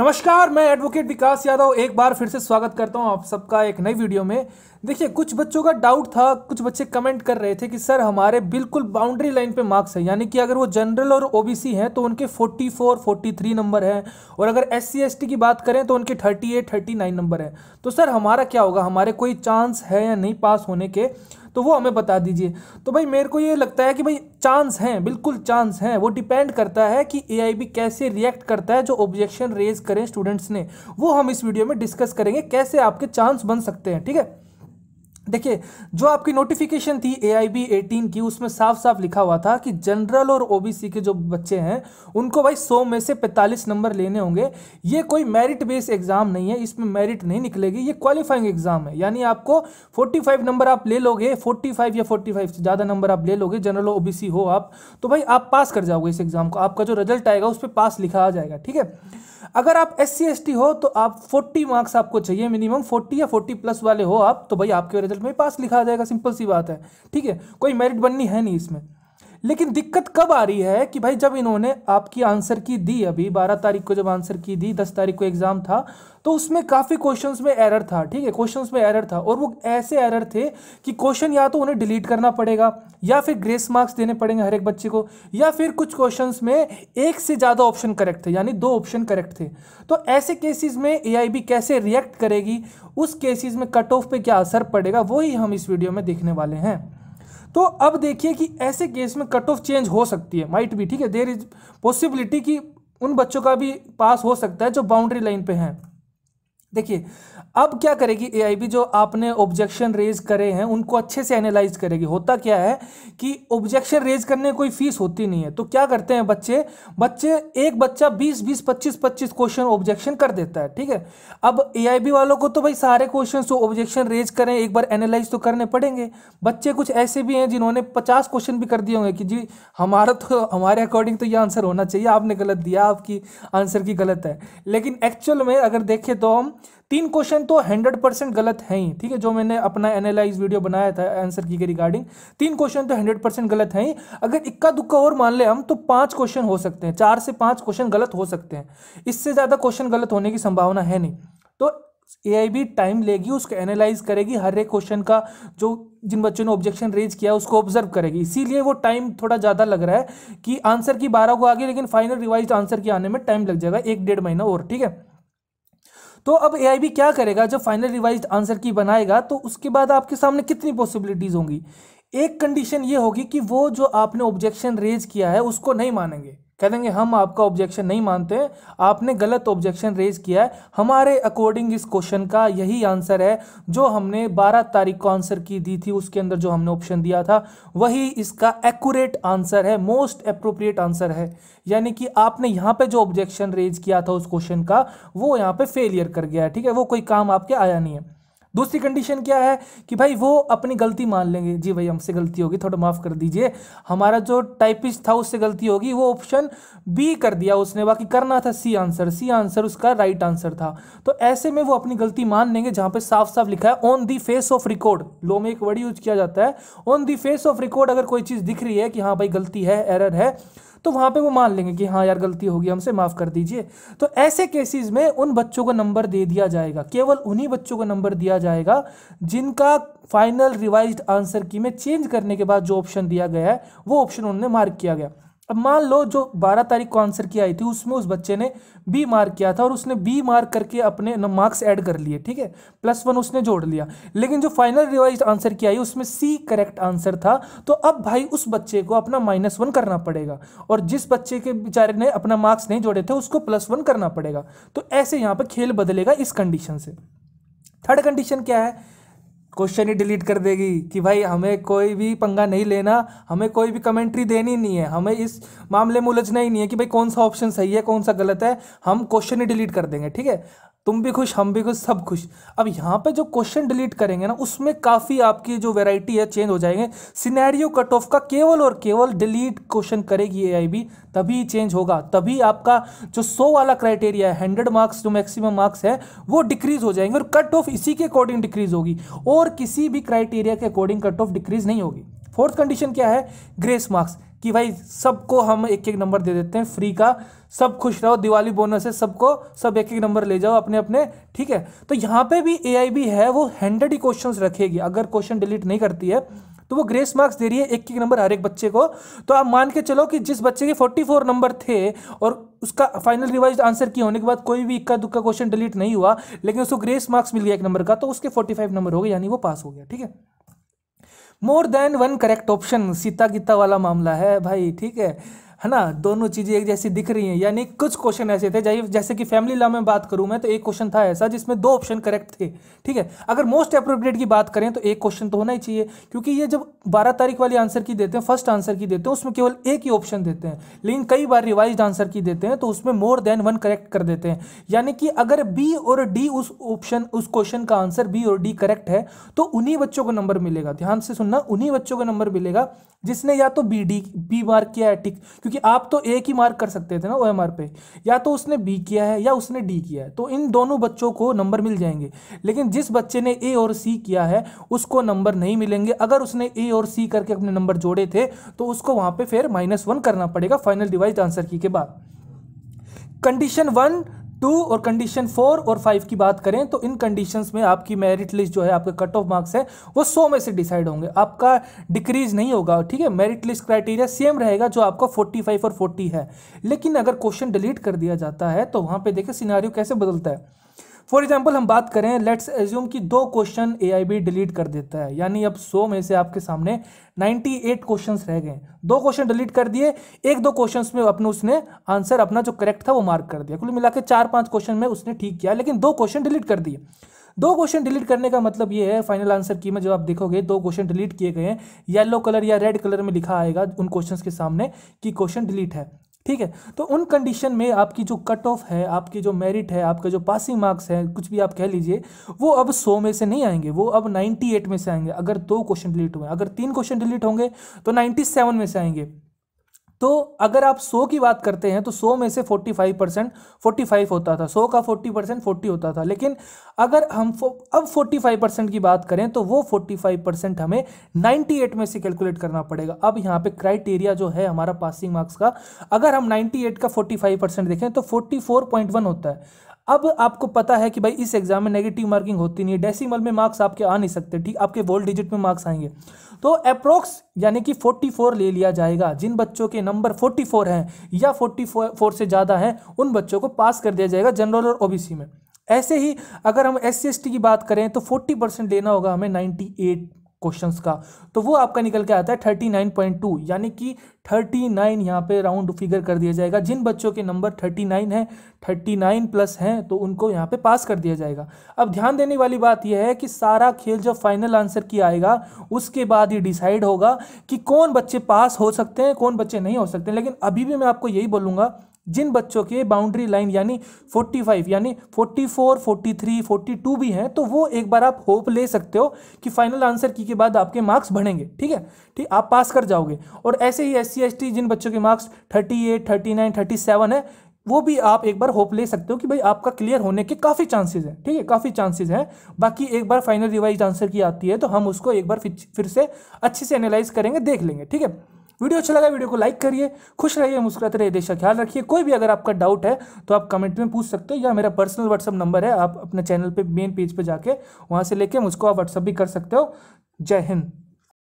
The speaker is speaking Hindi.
नमस्कार मैं एडवोकेट विकास यादव एक बार फिर से स्वागत करता हूं आप सबका एक नई वीडियो में देखिए कुछ बच्चों का डाउट था कुछ बच्चे कमेंट कर रहे थे कि सर हमारे बिल्कुल बाउंड्री लाइन पे मार्क्स है यानी कि अगर वो जनरल और ओबीसी हैं तो उनके 44, 43 नंबर हैं और अगर एस सी की बात करें तो उनके 38, 39 नंबर हैं तो सर हमारा क्या होगा हमारे कोई चांस है या नहीं पास होने के तो वो हमें बता दीजिए तो भाई मेरे को ये लगता है कि भाई चांस हैं बिल्कुल चांस हैं वो डिपेंड करता है कि ए कैसे रिएक्ट करता है जो ऑब्जेक्शन रेज करें स्टूडेंट्स ने वो हम इस वीडियो में डिस्कस करेंगे कैसे आपके चांस बन सकते हैं ठीक है देखिए जो आपकी नोटिफिकेशन थी ए आई बी एटीन की उसमें साफ साफ लिखा हुआ था कि जनरल और ओबीसी के जो बच्चे हैं उनको भाई सौ में से पैंतालीस नंबर लेने होंगे ये कोई मेरिट बेस्ड एग्जाम नहीं है इसमें मेरिट नहीं निकलेगी ये क्वालिफाइंग एग्जाम है यानी आपको फोर्टी फाइव नंबर आप ले लोगे फोर्टी फाइव या फोर्टी फाइव से ज़्यादा नंबर आप ले लोगे जनरल ओ बी सी हो आप तो भाई आप पास कर जाओगे इस एग्जाम को आपका जो रिजल्ट आएगा उस पर पास लिखा आ जाएगा ठीक है अगर आप एस सी हो तो आप 40 मार्क्स आपको चाहिए मिनिमम 40 या 40 प्लस वाले हो आप तो भाई आपके रिजल्ट में पास लिखा जाएगा सिंपल सी बात है ठीक है कोई मेरिट बननी है नहीं इसमें लेकिन दिक्कत कब आ रही है कि भाई जब इन्होंने आपकी आंसर की दी अभी बारह तारीख को जब आंसर की दी दस तारीख को एग्जाम था तो उसमें काफ़ी क्वेश्चंस में एरर था ठीक है क्वेश्चंस में एरर था और वो ऐसे एरर थे कि क्वेश्चन या तो उन्हें डिलीट करना पड़ेगा या फिर ग्रेस मार्क्स देने पड़ेंगे हर एक बच्चे को या फिर कुछ क्वेश्चंस में एक से ज़्यादा ऑप्शन करेक्ट थे यानी दो ऑप्शन करेक्ट थे तो ऐसे केसेस में ए कैसे रिएक्ट करेगी उस केसेज में कट ऑफ पे क्या असर पड़ेगा वही हम इस वीडियो में देखने वाले हैं तो अब देखिए कि ऐसे केस में कट ऑफ चेंज हो सकती है माइट भी ठीक है देर इज पॉसिबिलिटी कि उन बच्चों का भी पास हो सकता है जो बाउंड्री लाइन पे हैं देखिए अब क्या करेगी एआईबी जो आपने ऑब्जेक्शन रेज करे हैं उनको अच्छे से एनालाइज करेगी होता क्या है कि ऑब्जेक्शन रेज करने कोई फीस होती नहीं है तो क्या करते हैं बच्चे बच्चे एक बच्चा 20 20 25 25 क्वेश्चन ऑब्जेक्शन कर देता है ठीक है अब एआईबी वालों को तो भाई सारे क्वेश्चन ऑब्जेक्शन रेज करें एक बार एनालाइज तो करने पड़ेंगे बच्चे कुछ ऐसे भी हैं जिन्होंने पचास क्वेश्चन भी कर दिए होंगे कि जी हमारा तो हमारे अकॉर्डिंग तो ये आंसर होना चाहिए आपने गलत दिया आपकी आंसर की गलत है लेकिन एक्चुअल में अगर देखें तो हम तीन क्वेश्चन तो हंड्रेड परसेंट गलत है ही ठीक है जो मैंने अपना एनालाइज वीडियो बनाया था आंसर की के रिगार्डिंग तीन क्वेश्चन तो हंड्रेड परसेंट गलत है ही अगर इक्का दुक्का और मान ले हम तो पांच क्वेश्चन हो सकते हैं चार से पांच क्वेश्चन गलत हो सकते हैं इससे ज़्यादा क्वेश्चन गलत होने की संभावना है नहीं तो ए टाइम लेगी उसको एनालाइज करेगी हर एक क्वेश्चन का जो जिन बच्चों ने ऑब्जेक्शन रेज किया उसको ऑब्जर्व करेगी इसीलिए वो टाइम थोड़ा ज़्यादा लग रहा है कि आंसर की बारह को आगे लेकिन फाइनल रिवाइज आंसर के आने में टाइम लग जाएगा एक डेढ़ महीना और ठीक है तो अब ए क्या करेगा जब फाइनल रिवाइज आंसर की बनाएगा तो उसके बाद आपके सामने कितनी पॉसिबिलिटीज़ होंगी एक कंडीशन ये होगी कि वो जो आपने ऑब्जेक्शन रेज किया है उसको नहीं मानेंगे कह देंगे हम आपका ऑब्जेक्शन नहीं मानते आपने गलत ऑब्जेक्शन रेज किया है हमारे अकॉर्डिंग इस क्वेश्चन का यही आंसर है जो हमने 12 तारीख को आंसर की दी थी उसके अंदर जो हमने ऑप्शन दिया था वही इसका एक्यूरेट आंसर है मोस्ट अप्रोप्रिएट आंसर है यानी कि आपने यहाँ पे जो ऑब्जेक्शन रेज किया था उस क्वेश्चन का वो यहाँ पे फेलियर कर गया है ठीक है वो कोई काम आपके आया नहीं है दूसरी कंडीशन क्या है कि भाई वो अपनी गलती मान लेंगे जी भाई हमसे गलती होगी थोड़ा माफ़ कर दीजिए हमारा जो टाइपिस्ट था उससे गलती होगी वो ऑप्शन बी कर दिया उसने बाकी करना था सी आंसर सी आंसर उसका राइट आंसर था तो ऐसे में वो अपनी गलती मान लेंगे जहाँ पर साफ साफ लिखा है on the face of record law में एक वर्ड यूज किया जाता है on the face of record अगर कोई चीज़ दिख रही है कि हाँ भाई गलती है एरर है तो वहाँ पे वो मान लेंगे कि हाँ यार गलती होगी हमसे माफ़ कर दीजिए तो ऐसे केसेस में उन बच्चों को नंबर दे दिया जाएगा केवल उन्हीं बच्चों को नंबर दिया जाएगा जिनका फाइनल रिवाइज आंसर की में चेंज करने के बाद जो ऑप्शन दिया गया है वो ऑप्शन उन्होंने मार्क किया गया अब मान लो जो 12 तारीख को आंसर की आई थी उसमें उस बच्चे ने बी मार्क किया था और उसने बी मार्क करके अपने मार्क्स ऐड कर लिए ठीक है प्लस वन उसने जोड़ लिया लेकिन जो फाइनल रिवाइज आंसर की आई उसमें सी करेक्ट आंसर था तो अब भाई उस बच्चे को अपना माइनस वन करना पड़ेगा और जिस बच्चे के बेचारे ने अपना मार्क्स नहीं जोड़े थे उसको प्लस वन करना पड़ेगा तो ऐसे यहाँ पर खेल बदलेगा इस कंडीशन से थर्ड कंडीशन क्या है क्वेश्चन ही डिलीट कर देगी कि भाई हमें कोई भी पंगा नहीं लेना हमें कोई भी कमेंट्री देनी नहीं है हमें इस मामले में उलझना ही नहीं है कि भाई कौन सा ऑप्शन सही है कौन सा गलत है हम क्वेश्चन ही डिलीट कर देंगे ठीक है तुम भी खुश हम भी खुश सब खुश अब यहाँ पे जो क्वेश्चन डिलीट करेंगे ना उसमें काफ़ी आपकी जो वैरायटी है चेंज हो जाएंगे सिनेरियो कट ऑफ का केवल और केवल डिलीट क्वेश्चन करेगी ए आई तभी चेंज होगा तभी आपका जो सो वाला क्राइटेरिया है हंड्रेड मार्क्स जो मैक्सिमम मार्क्स है वो डिक्रीज हो जाएंगे और कट ऑफ इसी के अकॉर्डिंग डिक्रीज होगी और किसी भी क्राइटेरिया के अकॉर्डिंग कट ऑफ डिक्रीज नहीं होगी फोर्थ कंडीशन क्या है ग्रेस मार्क्स कि भाई सबको हम एक एक नंबर दे देते हैं फ्री का सब खुश रहो दिवाली बोनस है सबको सब एक एक नंबर ले जाओ अपने अपने ठीक है तो यहाँ पे भी ए है वो हंड्रेड ही क्वेश्चन रखेगी अगर क्वेश्चन डिलीट नहीं करती है तो वो ग्रेस मार्क्स दे रही है एक एक नंबर हर एक बच्चे को तो आप मान के चलो कि जिस बच्चे के 44 नंबर थे और उसका फाइनल रिवाइज आंसर की होने के बाद कोई भी इक्का दुक्का क्वेश्चन डिलीट नहीं हुआ लेकिन उसको ग्रेस मार्क्स मिल गया एक नंबर का तो उसके 45 नंबर हो गए यानी वो पास हो गया ठीक है more than one correct option Sita Gita वाला मामला है भाई ठीक है है ना दोनों चीज़ें एक जैसी दिख रही हैं यानी कुछ क्वेश्चन ऐसे थे जैसे कि फैमिली लॉ में बात करूँ मैं तो एक क्वेश्चन था ऐसा जिसमें दो ऑप्शन करेक्ट थे ठीक है अगर मोस्ट अप्रोप्रिएट की बात करें तो एक क्वेश्चन तो होना ही चाहिए क्योंकि ये जब बारह तारीख वाली आंसर की देते हैं फर्स्ट आंसर की देते हैं उसमें केवल एक ही ऑप्शन देते हैं लेकिन कई बार रिवाइज आंसर की देते हैं तो उसमें मोर देन वन करेक्ट कर देते हैं यानी कि अगर बी और डी उस ऑप्शन उस क्वेश्चन का आंसर बी और डी करेक्ट है तो उन्हीं बच्चों को नंबर मिलेगा ध्यान से सुनना उन्हीं बच्चों को नंबर मिलेगा जिसने या तो बी डी बी मार्क किया है टिक क्योंकि आप तो एक ही मार्क कर सकते थे ना ओ एम आर पे या तो उसने बी किया है या उसने डी किया है तो इन दोनों बच्चों को नंबर मिल जाएंगे लेकिन जिस बच्चे ने ए और सी किया है उसको नंबर नहीं मिलेंगे अगर उसने ए और सी करके अपने नंबर जोड़े थे तो उसको वहाँ पर फिर माइनस वन करना पड़ेगा फाइनल डिवाइज आंसर की के बाद कंडीशन वन टू और कंडीशन फोर और फाइव की बात करें तो इन कंडीशंस में आपकी मेरिट लिस्ट जो है आपके कट ऑफ मार्क्स है वो सौ में से डिसाइड होंगे आपका डिक्रीज नहीं होगा ठीक है मेरिट लिस्ट क्राइटेरिया सेम रहेगा जो आपका फोर्टी फाइव और फोर्टी है लेकिन अगर क्वेश्चन डिलीट कर दिया जाता है तो वहां पर देखिए सिनारियो कैसे बदलता है फॉर एग्जाम्पल हम बात करें लेट्स एज्यूम कि दो question A I B delete कर देता है यानी अब सौ में से आपके सामने नाइन्टी एट क्वेश्चन रह गए दो क्वेश्चन डिलीट कर दिए एक दो क्वेश्चन में अपने उसने आंसर अपना जो करेक्ट था वो मार्क कर दिया कुल मिला के चार पाँच क्वेश्चन में उसने ठीक किया लेकिन दो क्वेश्चन डिलीट कर दिए दो क्वेश्चन डिलीट करने का मतलब ये है फाइनल आंसर की में जब आप देखोगे दो क्वेश्चन डिलीट किए गए हैं येलो कलर या रेड कलर में लिखा आएगा उन क्वेश्चन के सामने कि क्वेश्चन डिलीट है ठीक है तो उन कंडीशन में आपकी जो कट ऑफ है आपकी जो मेरिट है आपके जो पासिंग मार्क्स हैं कुछ भी आप कह लीजिए वो अब 100 में से नहीं आएंगे वो अब 98 में से आएंगे अगर दो क्वेश्चन डिलीट हुए अगर तीन क्वेश्चन डिलीट होंगे तो 97 में से आएंगे तो अगर आप 100 की बात करते हैं तो 100 में से 45 परसेंट फोर्टी होता था 100 का 40 परसेंट फोर्टी होता था लेकिन अगर हम अब 45 परसेंट की बात करें तो वो 45 परसेंट हमें 98 में से कैलकुलेट करना पड़ेगा अब यहाँ पे क्राइटेरिया जो है हमारा पासिंग मार्क्स का अगर हम 98 का 45 परसेंट देखें तो 44.1 होता है अब आपको पता है कि भाई इस एग्जाम में नेगेटिव मार्किंग होती नहीं है डेसिमल में मार्क्स आपके आ नहीं सकते ठीक आपके वोल्ड डिजिट में मार्क्स आएंगे तो अप्रोक्स यानी कि 44 ले लिया जाएगा जिन बच्चों के नंबर 44 हैं या 44 से ज़्यादा हैं उन बच्चों को पास कर दिया जाएगा जनरल और ओ में ऐसे ही अगर हम एस सी की बात करें तो फोर्टी परसेंट लेना होगा हमें नाइन्टी क्वेश्चंस का तो वो आपका निकल के आता है थर्टी नाइन पॉइंट टू यानी कि थर्टी नाइन यहाँ पे राउंड फिगर कर दिया जाएगा जिन बच्चों के नंबर थर्टी नाइन है थर्टी नाइन प्लस हैं तो उनको यहाँ पे पास कर दिया जाएगा अब ध्यान देने वाली बात यह है कि सारा खेल जब फाइनल आंसर की आएगा उसके बाद ये डिसाइड होगा कि कौन बच्चे पास हो सकते हैं कौन बच्चे नहीं हो सकते लेकिन अभी भी मैं आपको यही बोलूँगा जिन बच्चों के बाउंड्री लाइन यानी 45 यानी 44, 43, 42 भी हैं तो वो एक बार आप होप ले सकते हो कि फाइनल आंसर की के बाद आपके मार्क्स बढ़ेंगे ठीक है ठीक आप पास कर जाओगे और ऐसे ही एस सी जिन बच्चों के मार्क्स 38, 39, 37 है वो भी आप एक बार होप ले सकते हो कि भाई आपका क्लियर होने के काफ़ी चांसेस हैं ठीक है काफ़ी चांसेस हैं बाकी एक बार फाइनल रिवाइज आंसर की आती है तो हम उसको एक बार फिर से अच्छे से एनालाइज करेंगे देख लेंगे ठीक है वीडियो अच्छा लगा वीडियो को लाइक करिए खुश रहिए मुस्कुराते रहिए देश का ख्याल रखिए कोई भी अगर आपका डाउट है तो आप कमेंट में पूछ सकते हो या मेरा पर्सनल व्हाट्सअप नंबर है आप अपने चैनल पर मेन पेज पर जाके वहाँ से लेके मुझको आप व्हाट्सअप भी कर सकते हो जय हिंद